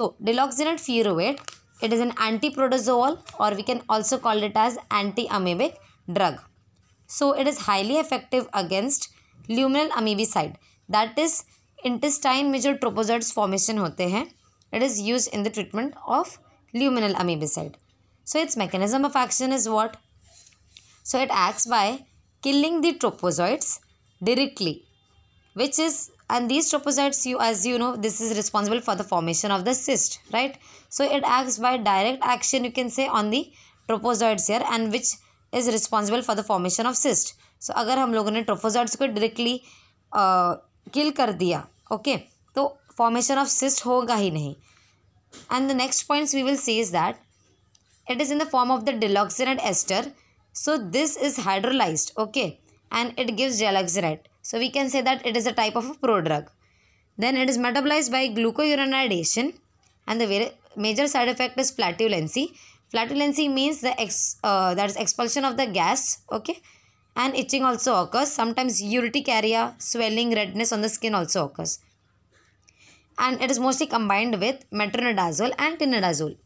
So deloxinate furoate, it is an antiprotozoal or we can also call it as anti-amoebic drug. So it is highly effective against luminal amoebicide that is intestine major जो formation formation होते हैं it is use in the luminal amoebicide. So its mechanism of action is what? So it acts by killing the tropozoites directly which is and these troposites you as you know this is responsible for the formation of the cyst right so it acts by direct action you can say on the troposites here and which is responsible for the formation of cyst so agar hum logon ne troposites directly uh, kill kar diya okay to formation of cyst hoga hi nahi and the next points we will see is that it is in the form of the deloxynate ester so this is hydrolyzed okay and it gives deloxynate so we can say that it is a type of a prodrug. Then it is metabolized by glucuronidation and the major side effect is flatulency. Flatulency means the ex, uh, that is expulsion of the gas, okay? And itching also occurs. Sometimes urticaria, swelling, redness on the skin also occurs. And it is mostly combined with metronidazole and tinidazole.